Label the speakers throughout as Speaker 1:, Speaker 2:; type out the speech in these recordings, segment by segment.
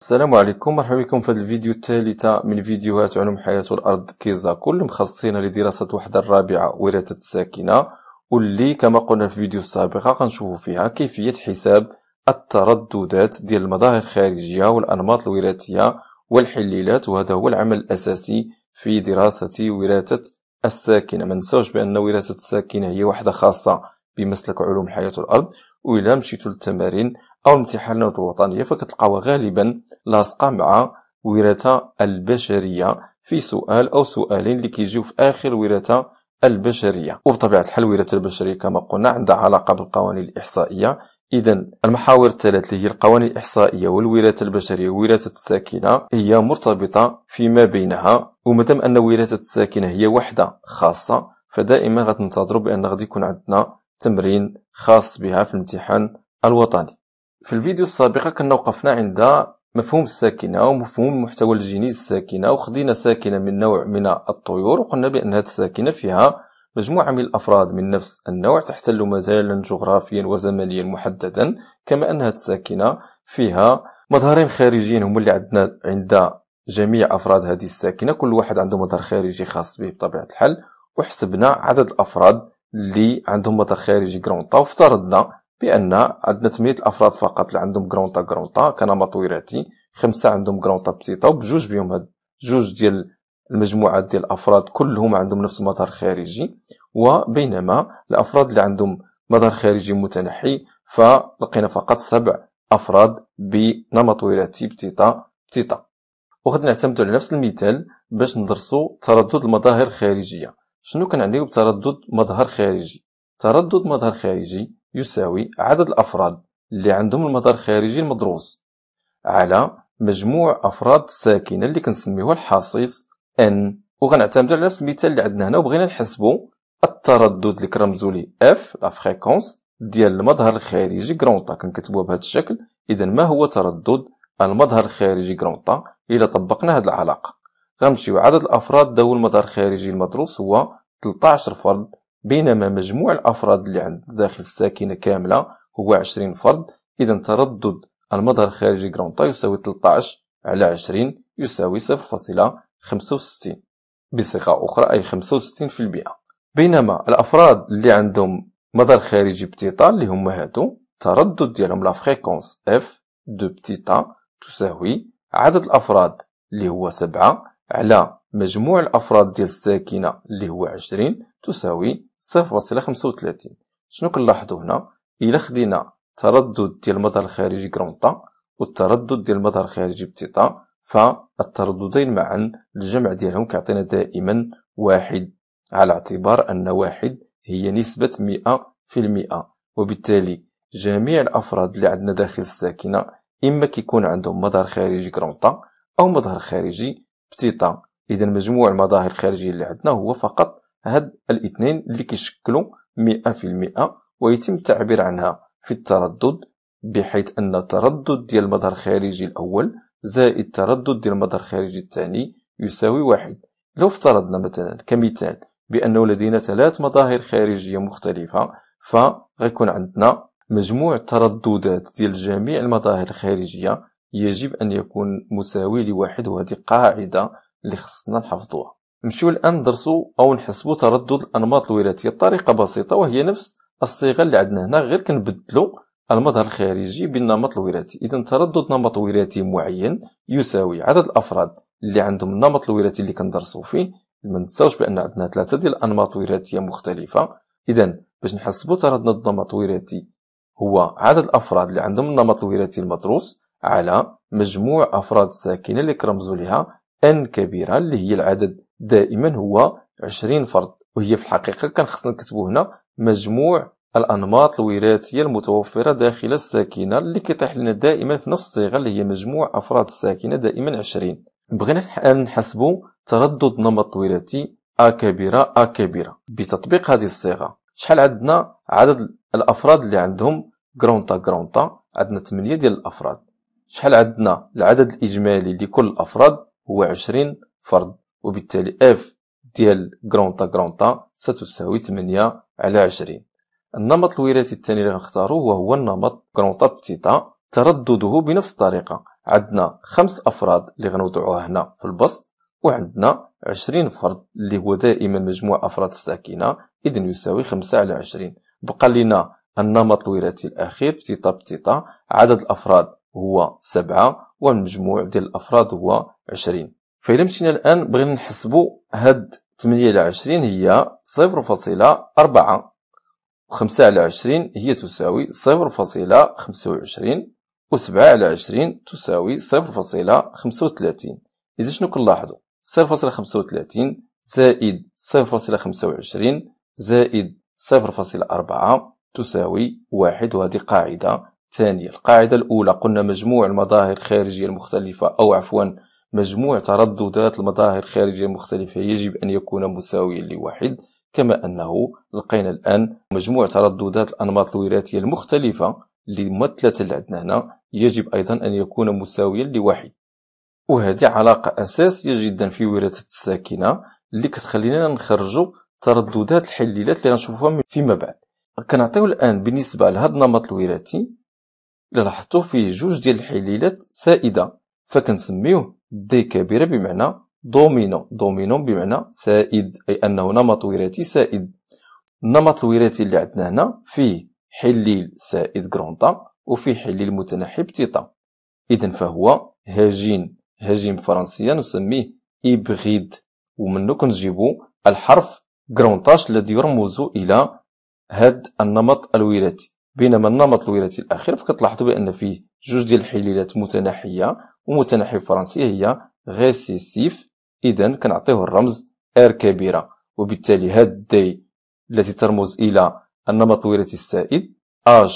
Speaker 1: السلام عليكم مرحبا بكم في هذا الفيديو الثالثة من فيديوهات علوم حياة والأرض كيزا كل مخصصين لدراسة الوحدة الرابعة وراثة الساكنة واللي كما قلنا في الفيديو السابقة غنشوفوا فيها كيفية حساب الترددات ديال المظاهر الخارجية والأنماط الوراثية والحليلات وهذا هو العمل الأساسي في دراسة وراثة الساكنة ما ننساوش بأن وراثة الساكنة هي وحدة خاصة بمسلك علوم الحياة والأرض وإلا مشيتو للتمارين أو الامتحانات الوطنية فكتلقاوها غالبا لاصقة مع وراثة البشرية في سؤال أو سؤالين اللي كيجيو في آخر وراثة البشرية وبطبيعة الحال الوراثة البشرية كما قلنا عندها علاقة بالقوانين الإحصائية إذا المحاور الثلاث اللي هي القوانين الإحصائية والوراثة البشرية ووراثه الساكنة هي مرتبطة فيما بينها ومادام أن وراثة الساكنة هي وحدة خاصة فدائما غتنتظروا بأن غادي يكون عندنا تمرين خاص بها في الامتحان الوطني في الفيديو السابقة كنا وقفنا عند مفهوم الساكنة ومفهوم محتوى الجينيز الساكنة وخدينا ساكنة من نوع من الطيور وقلنا بأن هذه الساكنة فيها مجموعة من الأفراد من نفس النوع تحتل مجالا جغرافيا وزمنيا محددا كما أن هذه الساكنة فيها مظهرين خارجيين هما اللي عندنا عند جميع أفراد هذه الساكنة كل واحد عنده مظهر خارجي خاص به بطبيعة الحال وحسبنا عدد الأفراد اللي عندهم مظهر خارجي كرونطا وافترضنا بان عندنا 8 الافراد فقط اللي عندهم كرونطا كرونطا كنمط وراثي خمسه عندهم كرونطا بسيطه وبجوج بهم هاد جوج ديال المجموعات ديال الافراد كلهم عندهم نفس المظهر الخارجي وبينما الافراد اللي عندهم مظهر خارجي متنحي فلقينا فقط سبع افراد بنمط وراثي بتيتا بتيتا وغادي نعتمدوا على نفس المثال باش ندرسوا تردد المظاهر الخارجيه شنو كنعنيو بتردد مظهر خارجي تردد مظهر خارجي يساوي عدد الأفراد اللي عندهم المدار الخارجي المدروس على مجموع أفراد الساكنة اللي كنسميوها الحاصيص N وغنعتمدو على نفس المثال اللي عندنا هنا وبغينا نحسبو التردد اللي كرمزو ليه F لا فريكونس ديال المظهر الخارجي غرونطا كنكتبوها بهذا الشكل إذا ما هو تردد المظهر الخارجي غرونطا إلا طبقنا هذه العلاقة غنمشيو عدد الأفراد ذوي المظهر الخارجي المدروس هو 13 فرد بينما مجموع الأفراد اللي عند داخل الساكنة كاملة هو 20 فرد إذا تردد المظهر الخارجي غرونطا يساوي 13 على 20 يساوي 0.65 بصيغة أخرى أي 65% في البيئه بينما الأفراد اللي عندهم مظهر خارجي بتيتا اللي هما هادو تردد ديالهم لا فريكونس اف دو بتيتا تساوي عدد الأفراد اللي هو 7 على مجموع الأفراد ديال الساكنة اللي هو 20 تساوي صفر فاصلة خمسة وثلاثين شنو كنلاحظو هنا إلا خدينا تردد ديال المظهر الخارجي كرونطا والتردد ديال المظهر الخارجي بتيطا فالترددين معا الجمع ديالهم كيعطينا دائما واحد على اعتبار أن واحد هي نسبة مئة في المئة وبالتالي جميع الأفراد اللي عندنا داخل الساكنة إما كيكون عندهم مظهر خارجي كرونطا أو مظهر خارجي بتيطا إذا مجموع المظاهر الخارجية اللي عندنا هو فقط هاد الاثنين اللي كيشكلوا 100% ويتم التعبير عنها في التردد بحيث أن التردد ديال المظهر الخارجي الأول زائد التردد ديال المظهر الخارجي الثاني يساوي واحد لو افترضنا مثلا كمثال بأنه لدينا ثلاث مظاهر خارجية مختلفة فغيكون عندنا مجموع الترددات ديال جميع المظاهر الخارجية يجب أن يكون مساوي لواحد وهذه قاعدة اللي خصنا نحفظوها نمشيو الآن ندرسو أو نحسبو تردد الأنماط الوراثية بطريقة بسيطة وهي نفس الصيغة اللي عندنا هنا غير كنبدلو المظهر الخارجي بالنمط الوراثي إذا تردد نمط وراثي معين يساوي عدد الأفراد اللي عندهم النمط الوراثي اللي كندرسو فيه ما ننساوش بأن عندنا ثلاثة ديال الأنماط الوراثية مختلفة إذا باش نحسبو تردد النمط الوراثي هو عدد الأفراد اللي عندهم النمط الوراثي المدروس على مجموع أفراد الساكنة اللي كرمزوا لها ان كبيرة اللي هي العدد دائما هو 20 فرد وهي في الحقيقة كان خصنا نكتبو هنا مجموع الأنماط الوراثية المتوفرة داخل الساكنة اللي كيطيح لنا دائما في نفس الصيغة اللي هي مجموع أفراد الساكنة دائما 20 بغينا الآن نحسبو تردد نمط وراثي أ كبيرة أ كبيرة بتطبيق هذه الصيغة شحال عندنا عدد الأفراد اللي عندهم كرونتا كرونتا عندنا 8 ديال الأفراد شحال عندنا العدد الإجمالي لكل الأفراد هو 20 فرد وبالتالي اف ديال غرونطا غرونطا ستساوي 8 على 20 النمط الوراثي الثاني اللي غنختارو وهو النمط غرونطا بتيتا تردده بنفس الطريقة عندنا خمس أفراد اللي غنوضعوها هنا في البسط وعندنا 20 فرد اللي هو دائما مجموع أفراد الساكنة إذا يساوي 5 على 20 بقى لنا النمط الوراثي الأخير بتيتا بتيتا عدد الأفراد هو سبعة والمجموع ديال الأفراد هو 20 فإلا مشينا الآن بغينا نحسبو هاد تمنية على عشرين هي صفر فاصلة أربعة وخمسة على عشرين هي تساوي صفر فاصلة خمسة وعشرين وسبعة على عشرين تساوي صفر فاصلة خمسة وثلاثين إذا شنو كنلاحظو صفر فاصلة خمسة وثلاثين زائد صفر فاصلة خمسة وعشرين زائد صفر فاصلة أربعة تساوي واحد وهذه قاعدة ثانية القاعدة الأولى قلنا مجموع المظاهر الخارجية المختلفة أو عفوا مجموع ترددات المظاهر الخارجية المختلفة يجب أن يكون مساويا لواحد كما أنه لقينا الآن مجموع ترددات الأنماط الوراثية المختلفة لمثلة عندنا هنا يجب أيضا أن يكون مساويا لواحد وهذه علاقة أساسية جدا في وراثة الساكنة اللي كتخلينا نخرجوا ترددات الحليلات اللي غنشوفوها فيما بعد كنعطيو الآن بالنسبة لهذا النمط الوراثي لاحظتوا فيه جوج ديال الحليلات سائدة فكنسميوه دي كبيرة بمعنى دومينو دومينو بمعنى سائد أي أنه نمط وراثي سائد النمط الوراثي اللي عندنا هنا فيه حليل سائد كرونطا وفيه حليل متنحي بتيتا إذا فهو هجين هجين فرنسيا نسميه إبغيد ومنه كنجيبو الحرف كرونطاش الذي يرمز إلى هاد النمط الوراثي بينما النمط الوراثي الأخير فكتلاحظوا بأن فيه جوج ديال الحليلات متناحية ومتناحي الفرنسية هي غيسيسيف إذا كنعطيه الرمز ار كبيرة وبالتالي هاد دي التي ترمز إلى النمط الوراثي السائد آج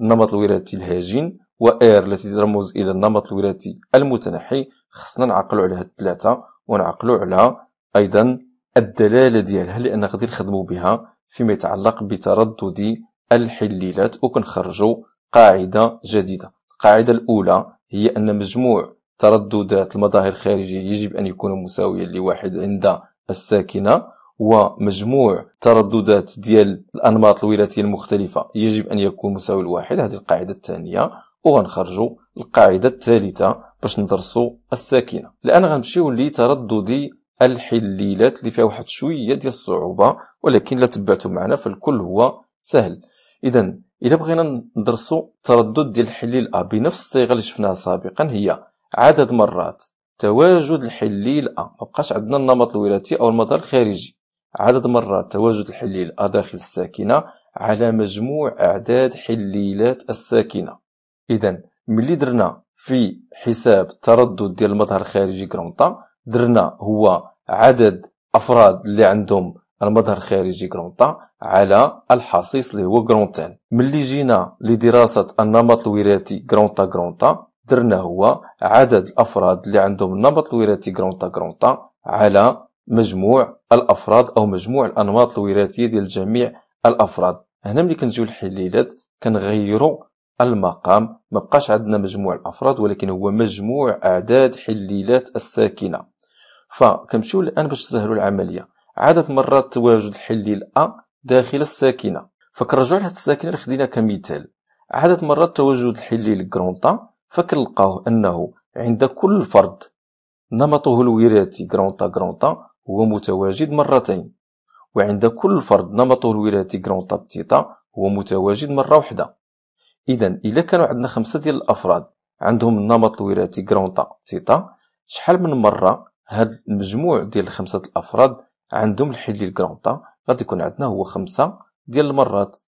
Speaker 1: النمط الوراثي الهجين وإير التي ترمز إلى النمط الوراثي المتنحي خصنا نعقلوا على هاد الثلاثة ونعقلوا على أيضا الدلالة ديالها لأن غادي نخدموا بها فيما يتعلق بتردد الحليلات وكنخرجوا قاعدة جديدة القاعدة الأولى هي أن مجموع ترددات المظاهر الخارجية يجب أن يكون مساويا لواحد عند الساكنة ومجموع ترددات ديال الأنماط الوراثية المختلفة يجب أن يكون مساوي لواحد هذه القاعدة الثانية وغنخرجوا القاعدة الثالثة باش ندرسوا الساكنة الآن غنمشيو لتردد الحليلات اللي فيها واحد شوية ديال الصعوبة ولكن لا تبعتوا معنا فالكل هو سهل إذا الا بغينا ندرسو التردد ديال الحليل ا بنفس الصيغه اللي شفناها سابقا هي عدد مرات تواجد الحليل ا مابقاش عندنا النمط الوراثي او المظهر الخارجي عدد مرات تواجد الحليل ا داخل الساكنه على مجموع اعداد حليلات الساكنه اذا ملي درنا في حساب التردد ديال المظهر الخارجي كرونطا درنا هو عدد افراد اللي عندهم المظهر الخارجي كرونطا على الحصيص اللي هو كرونتان ملي جينا لدراسة النمط الوراثي كرونطا كرونطا درنا هو عدد الأفراد اللي عندهم النمط الوراثي كرونطا كرونطا على مجموع الأفراد أو مجموع الأنماط الوراثية ديال جميع الأفراد هنا ملي كنجيو للحليلات كنغيروا المقام ما بقاش عندنا مجموع الافراد ولكن هو مجموع اعداد حليلات الساكنه فكنمشيو الان باش نسهلوا العمليه عدد مرات تواجد حليل أ داخل الساكنة فكنرجعو لهاد الساكنة اللي خدينا كمثال عدد مرات تواجد الحليل كرونطا فكنلقاوه أنه عند كل فرد نمطه الوراثي كرونطا كرونطا هو متواجد مرتين وعند كل فرد نمطه الوراثي كرونطا بتيتا هو متواجد مرة واحدة إذا إلا كانوا عندنا خمسة ديال الأفراد عندهم النمط الوراثي كرونطا بتيتا شحال من مرة هاد المجموع ديال خمسة الأفراد عندهم الحلي الكرونطا غادي يكون عندنا هو خمسة ديال المرات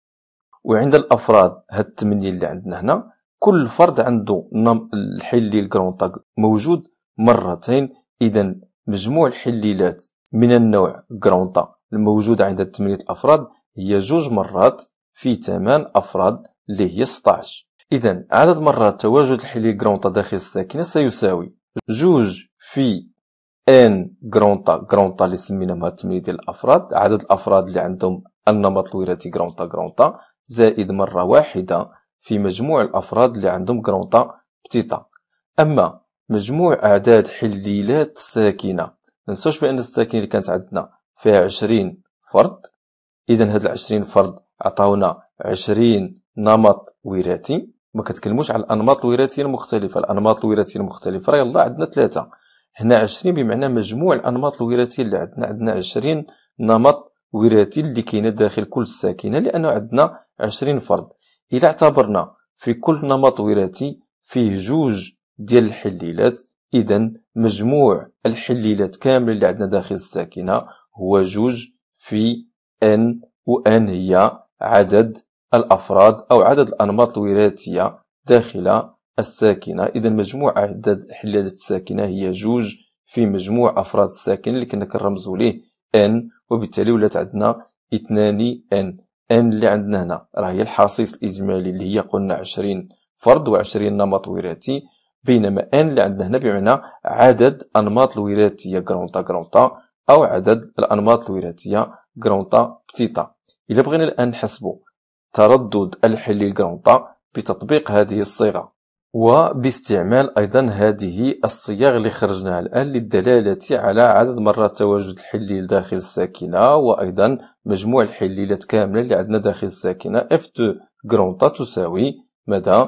Speaker 1: وعند الافراد هاد الثمانية اللي عندنا هنا كل فرد عنده الحلي الكرونطا موجود مرتين اذا مجموع الحليلات من النوع كرونطا الموجودة عند التمنية الافراد هي جوج مرات في ثمان افراد اللي هي 16 اذا عدد مرات تواجد الحلي كرونطا داخل الساكنة سيساوي جوج في ان غرونطا غرونطا اللي مع التمنيه ديال الافراد عدد الافراد اللي عندهم النمط الوراثي غرونطا غرونطا زائد مره واحده في مجموع الافراد اللي عندهم غرونطا بتيتا اما مجموع اعداد حليلات الساكنه ما بان الساكنه اللي كانت عندنا فيها 20 فرد اذا هاد 20 فرد عطاونا 20 نمط وراثي ما كتكلموش على الانماط الوراثيه المختلفه الانماط الوراثيه المختلفه راه يلا عندنا ثلاثه هنا عشرين بمعنى مجموع الأنماط الوراثية اللي عندنا عندنا عشرين نمط وراثي اللي كاينه داخل كل ساكنة لأنه عندنا عشرين فرد إلا اعتبرنا في كل نمط وراثي فيه جوج ديال الحليلات إذا مجموع الحليلات كامله اللي عندنا داخل الساكنة هو جوج في ان وان هي عدد الأفراد أو عدد الأنماط الوراثية داخل الساكنة إذا مجموع أعداد حلالة الساكنة هي جوج في مجموع أفراد الساكن اللي كنا كنرمزو ليه n وبالتالي ولات عندنا اثنان n n اللي عندنا هنا راه هي الحصيص الإجمالي اللي هي قلنا عشرين فرد وعشرين نمط وراثي بينما n اللي عندنا هنا بمعنى عدد أنماط الوراثية كرونطا كرونطا أو عدد الأنماط الوراثية كرونطا بتيتا إلا بغينا الآن نحسبوا تردد الحليل الكرونطا بتطبيق هذه الصيغة وباستعمال أيضا هذه الصيغ اللي خرجناها الآن للدلالة على عدد مرات تواجد الحليل داخل الساكنة وأيضا مجموع الحليلات كاملة اللي عندنا داخل الساكنه اف F2 غرونطا تساوي مدى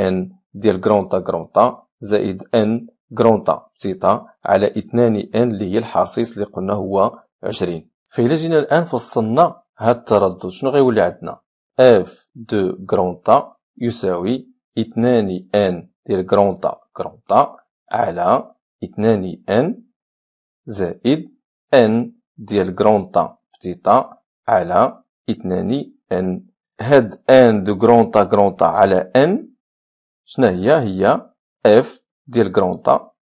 Speaker 1: ان ديال غرونطا غرونطا زائد ان غرونطا تيتا على ان اللي هي الحصيص اللي قلنا هو 20 فإلا جينا الآن فصلنا هاد التردد شنو غيولي عندنا اف 2 غرونطا يساوي اثنان ان ديال غرونطا غرونطا على اثنان ان زائد ان ديال غرونطا بتيطا على اثنان ان هاد ان دو غرونطا غرونطا على ان شنا هي هي اف ديال غرونطا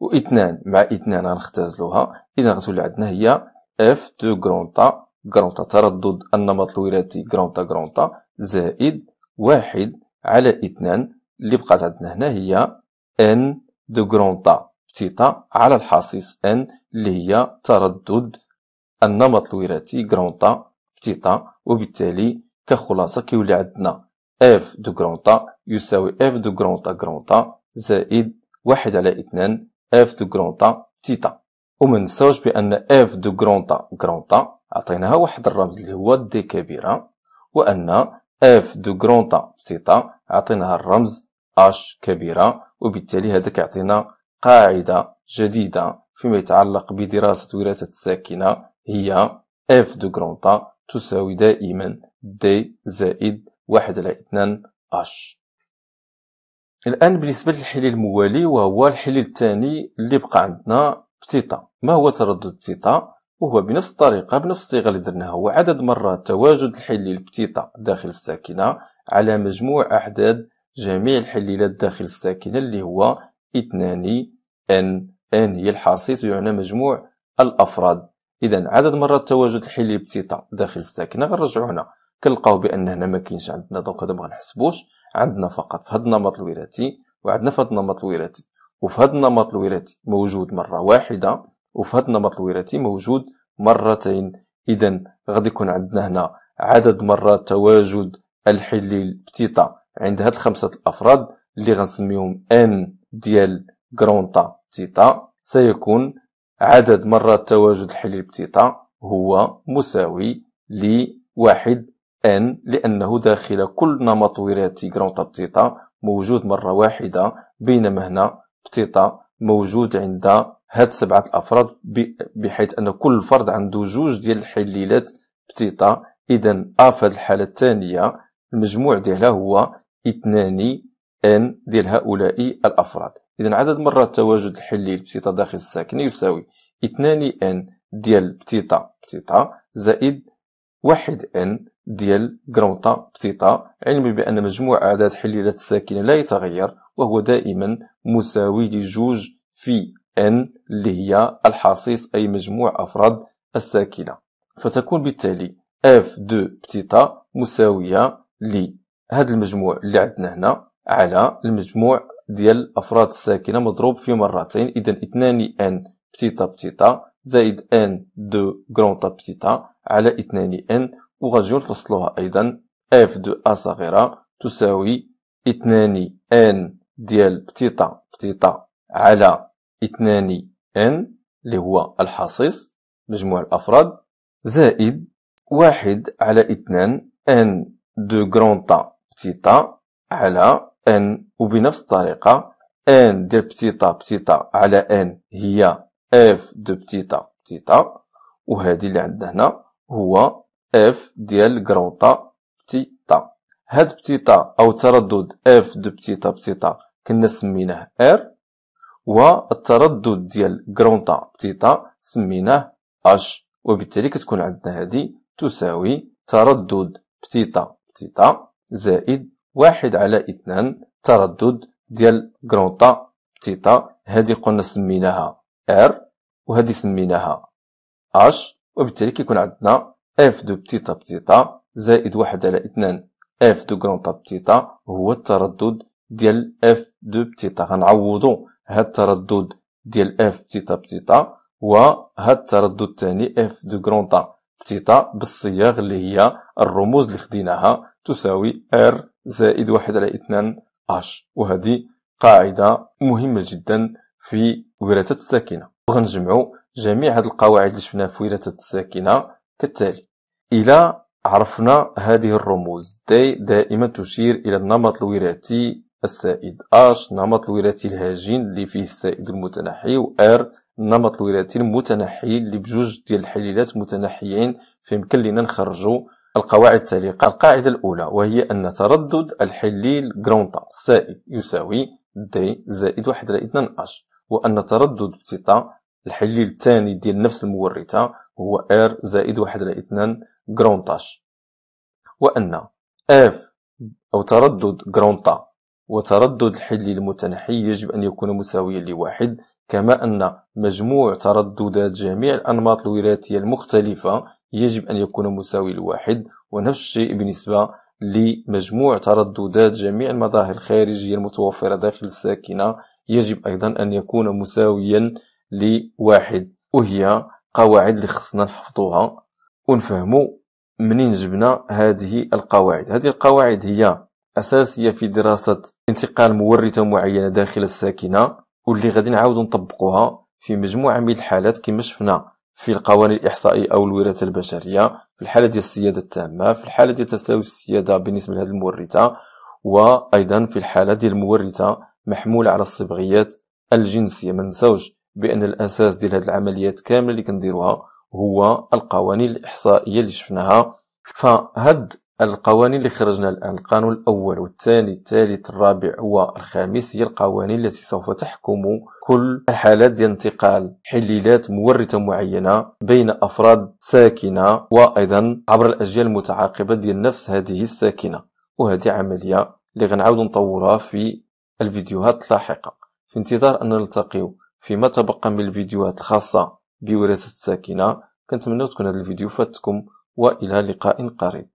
Speaker 1: و اثنان مع اثنان غنختازلوها اذا غتولي عندنا هي اف دو غرونطا غرونطا تردد النمط الوراثي غرونطا غرونطا زائد واحد على اثنان اللي بقات عندنا هنا هي ان دو غرون طا تيتا على الحاصيص ان اللي هي تردد النمط الوراثي غرون طا تيتا وبالتالي كخلاصه كيولي عندنا اف دو غرون تا يساوي اف دو غرون تا غرون تا زائد واحد على اثنان اف دو غرون تا تيتا وما ننساوش بان اف دو غرون تا غرون تا عطيناها واحد الرمز اللي هو دي كبيره وان اف دو كرون طا بسيطة عطيناها الرمز اش كبيرة وبالتالي هذا كيعطينا قاعدة جديدة فيما يتعلق بدراسة وراثة الساكنة هي اف دو كرون طا تساوي دائما دي زائد واحد على اثنان اش الآن بالنسبة للحليل الموالي وهو الحليل الثاني اللي بقى عندنا بتيتا ما هو تردد بتيتا وهو بنفس الطريقة بنفس الصيغة اللي درناها هو عدد مرات تواجد الحليل بتيتا داخل الساكنة على مجموع أعداد جميع الحليلات داخل الساكنة اللي هو اثنان ان ان هي الحاصيص ويعنى مجموع الأفراد إذا عدد مرات تواجد الحليل بتيتا داخل الساكنة غنرجعو هنا كنلقاو بأن هنا ما كاينش عندنا دونك هذا ما غنحسبوش عندنا فقط في هذا النمط الوراثي وعندنا في هذا النمط الوراثي وفي هذا النمط الوراثي موجود مرة واحدة وفي هاد النمط الوراثي موجود مرتين اذا غادي يكون عندنا هنا عدد مرات تواجد الحليل بتيتا عند هاد الخمسة الافراد اللي غنسميهم ان ديال جرونتا تيتا سيكون عدد مرات تواجد الحليل بتيتا هو مساوي لواحد ان لانه داخل كل نمط وراثي جرونتا بتيتا موجود مرة واحدة بينما هنا بتيتا موجود عند هاد سبعه الافراد بحيث ان كل فرد عنده جوج ديال الحليلات بتيطا اذا ا في هاد الحاله الثانيه المجموع ديالها هو اثنان ان ديال هؤلاء الافراد اذا عدد مرات تواجد الحليل بتيطا داخل الساكنة يساوي اثنان ان ديال بتيطا بتيطا زائد واحد ان ديال كرونطا بتيطا علما بان مجموع اعداد حليلات الساكنه لا يتغير وهو دائما مساوي لجوج في N اللي هي الحصيص أي مجموع أفراد الساكنة فتكون بالتالي F 2 بتيتا مساوية لهذا المجموع اللي عندنا هنا على المجموع ديال الأفراد الساكنة مضروب في مرتين إذن 2 N بتيتا بتيتا زائد N N2 غرونتا بتيتا على 2 N وغنجيو نفصلوها أيضا F F2 A صغيرة تساوي 2 N ديال بتيتا بتيتا على اثنان ان اللي هو الحصيص مجموع الأفراد زائد واحد على اثنان ان دو غران تا تا على ان وبنفس الطريقة ان ديال بتي تا على ان هي اف دو بتي تا وهذه اللي عندنا هنا هو اف ديال غران تا تا هاد تا او تردد اف دو بتي تا كنا سميناه ار والتردد ديال غرونتا بتيطا سميناه اش وبالتالي كتكون عندنا هذه تساوي تردد بتيطا بتيطا زائد واحد على اثنان تردد ديال غرونتا بتيطا هذه قلنا سميناها ار وهذه سميناها اش وبالتالي كيكون عندنا اف دو بتيطا بتيطا زائد واحد على اثنان اف دو غرونتا بتيطا هو التردد ديال اف دو بتيطا غنعوضو هاد التردد ديال اف بتيتا بتيتا وهاد التردد الثاني اف دو كرونطا بتيتا بالصياغ اللي هي الرموز اللي خديناها تساوي ار زائد واحد على اثنان اش وهذه قاعدة مهمة جدا في وراثة الساكنة وغنجمعوا جميع هاد القواعد اللي شفناها في وراثة الساكنة كالتالي إلى عرفنا هذه الرموز دي دائما تشير إلى النمط الوراثي السائد اش نمط الوراثي الهجين اللي فيه السائد المتنحي و ار النمط الوراثي المتنحي اللي بجوج ديال الحليلات متنحيين فيمكن لينا نخرجوا القواعد التالية القاعدة الأولى وهي أن تردد الحليل جرونتا السائد يساوي دي زائد واحد على اثنان اش وأن تردد بتيتا الحليل الثاني ديال نفس المورثة هو ار زائد واحد على اثنان جرونتاش وأن اف أو تردد جرونتا وتردد الحل المتنحي يجب أن يكون مساويا لواحد كما أن مجموع ترددات جميع الأنماط الوراثية المختلفة يجب أن يكون مساوي لواحد ونفس الشيء بالنسبة لمجموع ترددات جميع المظاهر الخارجية المتوفرة داخل الساكنة يجب أيضا أن يكون مساويا لواحد وهي قواعد اللي خصنا نحفظوها ونفهموا منين جبنا هذه القواعد هذه القواعد هي أساسية في دراسة انتقال مورثة معينة داخل الساكنة واللي غادي نعاودو نطبقوها في مجموعة من الحالات كما شفنا في القوانين الإحصائية أو الوراثة البشرية في الحالة ديال السيادة التامة في الحالة ديال تساوي السيادة بالنسبة لهذه المورثة وأيضا في الحالة ديال المورثة محمولة على الصبغيات الجنسية ما نساوش بأن الأساس ديال هذه العمليات كاملة اللي كنديروها هو القوانين الإحصائية اللي شفناها فهاد القوانين اللي خرجنا الآن القانون الأول والثاني الثالث الرابع والخامس هي القوانين التي سوف تحكم كل الحالات ديال انتقال حليلات مورثة معينة بين أفراد ساكنة وأيضا عبر الأجيال المتعاقبة ديال نفس هذه الساكنة وهذه عملية اللي غنعاود نطورها في الفيديوهات اللاحقة في انتظار أن نلتقيو فيما تبقى من الفيديوهات الخاصة بوراثة الساكنة كنتمنى تكون هذا الفيديو فاتكم وإلى لقاء قريب